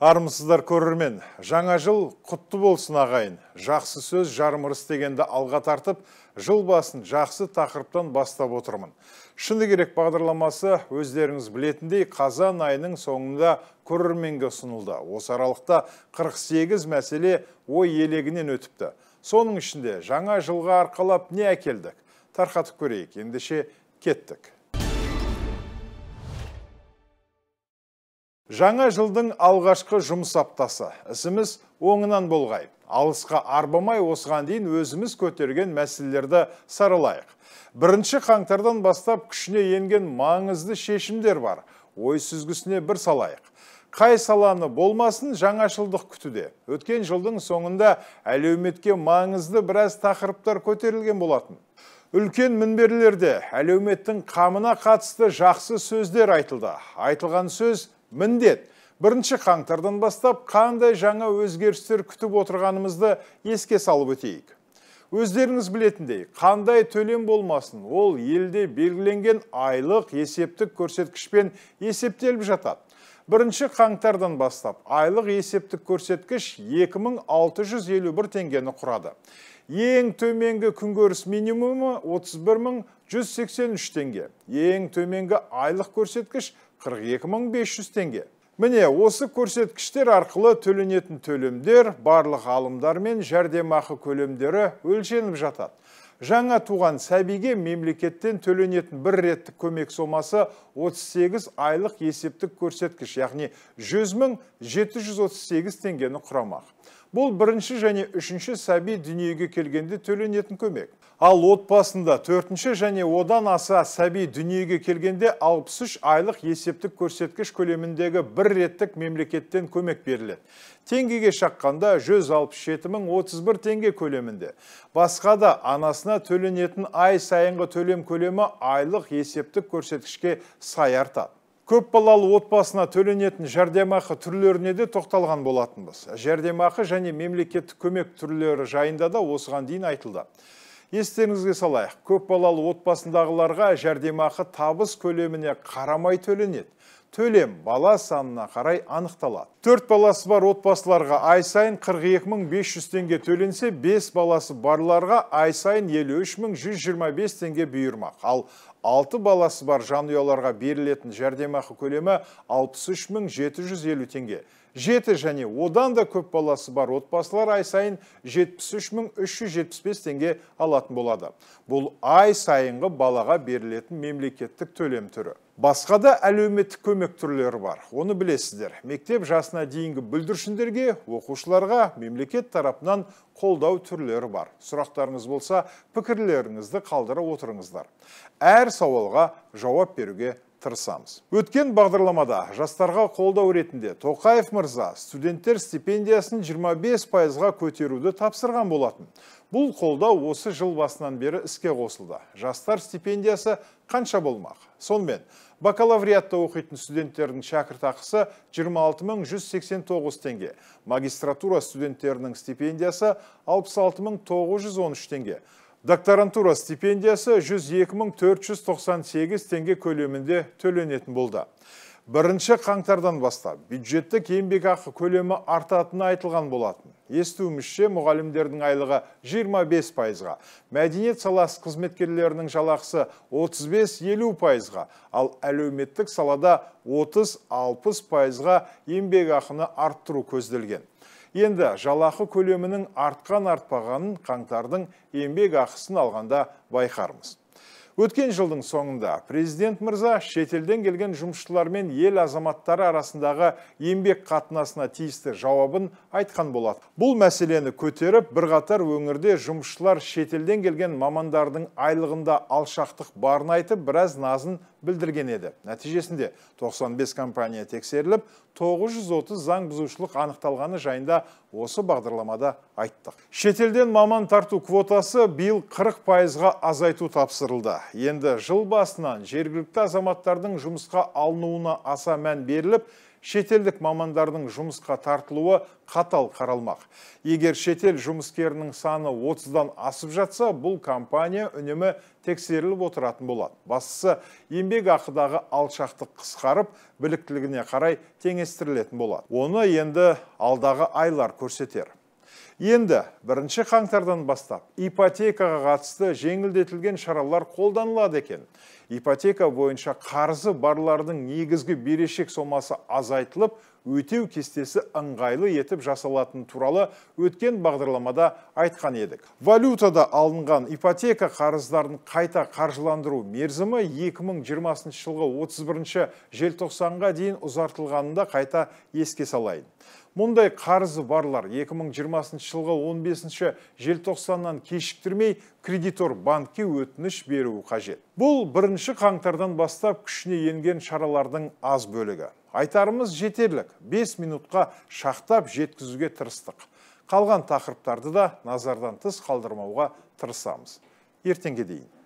армысыздар көрермен жаңа жыл құтты болсын ағайын жақсы сөз жарымырыс дегенді алға тартып жыл басын жақсы тақырыптан бастап отырмын шыны керек бағдарламасы өздеріңіз білетіндей қазан айының соңында көрерменге ұсынылды осы аралықта 48 мәселе ой елегінен өтіпті соның ішінде жаңа жылға арқалап не әкелдік тарқатып көрейік ендеше кеттік Жаңа жылдың алғашқы жұмыс аптасы. Ісіміз оңынан болғай. Алысқа арбамай осыған дейін өзіміз көтерген мәселелерді саралайық. Бірінші қаңтардан бастап күшіне енген маңызды шешімдер бар. Ой сүзгісіне бір салайық. Қай саланы болмасын жаңашылдық күтуде. Өткен жылдың соңында әлеуметке маңызды біраз тақырыптар көтерілген болатын. Үлкен мінберлерде әлеуметтің қамына қатысты жақсы сөздер айтылды. Айтылған сөз міндет бірінші қаңтардан бастап қандай жаңа өзгерістер күтіп отырғанымызды еске салып өтейік өздеріңіз білетіндей қандай төлем болмасын ол елде белгіленген айлық есептік көрсеткішпен есептеліп жатады бірінші қаңтардан бастап айлық есептік көрсеткіш 2651 теңгені құрады. Ең төменгі күнкөріс минимумы 31183 теңге. Ең төменгі айлық көрсеткіш 42.500 тенге. Міне, осы көрсеткіштер арқылы төленетін төлемдер барлық алымдар мен жәрдемақы көлемдері өлшеніп жатады. Жаңа туған сәбиге мемлекеттен төленетін бір реттік көмек сомасы 38 айлық есептік көрсеткіш, яғни 100 738 теңгені құрамақ. Бұл бірінші және үшінші сәби дүниеге келгенде төленетін көмек. Ал отбасында төртінші және одан аса сәби дүниеге келгенде 63 айлық есептік көрсеткіш көлеміндегі бір реттік мемлекеттен көмек беріледі. Тенгеге шаққанда 167.031 теңге көлемінде. Басқа да анасына төленетін ай сайынғы төлем көлемі айлық есептік көрсеткішке сай артады көп балалы отбасына төленетін жәрдемақы түрлеріне де тоқталған болатынбыз жәрдемақы және мемлекеттік көмек түрлері жайында да осыған дейін айтылды естеріңізге салайық көп балалы отбасындағыларға жәрдемақы табыс көлеміне қарамай төленеді төлем бала санына қарай анықталады төрт баласы бар отбасыларға ай сайын 42500 теңге төленсе 5 баласы барларға ай сайын 53125 теңге бұйырмақ ал алты баласы бар жанұяларға берілетін жәрдемақы көлемі 63750 теңге жеті және одан да көп баласы бар отбасылар ай сайын 73375 теңге алатын болады бұл ай сайынғы балаға берілетін мемлекеттік төлем түрі басқа да әлеуметтік көмек түрлері бар оны білесіздер мектеп жасына дейінгі бүлдіршіндерге оқушыларға мемлекет тарапынан қолдау түрлері бар сұрақтарыңыз болса пікірлеріңізді қалдыра отырыңыздар әр сауалға жауап беруге тырысамыз өткен бағдарламада жастарға қолдау ретінде тоқаев мырза студенттер стипендиясын 25 пайызға көтеруді тапсырған болатын бұл қолдау осы жыл басынан бері іске қосылды жастар стипендиясы қанша болмақ сонымен бакалавриатта оқитын студенттердің шәкіртақысы 26189 теңге магистратура студенттерінің стипендиясы 66913 теңге Докторантура стипендиясы 102498 теңге көлемінде төленетін болды. Бірінші қаңтардан бастап бюджеттік ақы көлемі артатыны айтылған болатын. Естуімізше мұғалімдердің айлығы 25 пайызға, мәдениет саласы қызметкерлерінің жалақсы 35-50 пайызға, ал әлеуметтік салада 30-60 пайызға ақыны арттыру көзделген. Енді жалақы көлемінің артқан артпағанын қаңтардың еңбек ақысын алғанда байқармыз. Өткен жылдың соңында президент Мырза шетелден келген жұмысшылар мен ел азаматтары арасындағы ембек қатынасына тиісті жауабын айтқан болады. Бұл мәселені көтеріп, бірқатар өңірде жұмысшылар шетелден келген мамандардың айлығында алшақтық барын айтып, біраз назын білдірген еді нәтижесінде 95 компания тексеріліп 930 заң бұзушылық анықталғаны жайында осы бағдырламада айттық шетелден маман тарту квотасы биыл 40 пайызға азайту тапсырылды енді жыл басынан жергілікті азаматтардың жұмысқа алынуына аса мән беріліп шетелдік мамандардың жұмысқа тартылуы қатал қаралмақ. Егер шетел жұмыскерінің саны 30-дан асып жатса, бұл компания үнемі тексеріліп отыратын болады. Бастысы, еңбек ақыдағы алшақтық қысқарып, біліктілігіне қарай теңестірілетін болады. Оны енді алдағы айлар көрсетер. Енді бірінші қаңтардан бастап ипотекаға қатысты жеңілдетілген шаралар қолданылады екен ипотека бойынша қарызы барлардың негізгі берешек сомасы азайтылып өтеу кестесі ыңғайлы етіп жасалатын туралы өткен бағдарламада айтқан едік валютада алынған ипотека қарыздарын қайта қаржыландыру мерзімі 2020 жылғы 31 желтоқсанға дейін ұзартылғанын да қайта еске салайын мұндай қарызы барлар 2020 жылғы 15 желтоқсаннан кешіктірмей кредитор банкке өтініш беруі қажет бұл бірінші қаңтардан бастап күшіне енген шаралардың аз бөлігі айтарымыз жетерлік 5 минутқа шақтап жеткізуге тырыстық қалған тақырыптарды да назардан тыс қалдырмауға тырысамыз ертеңге дейін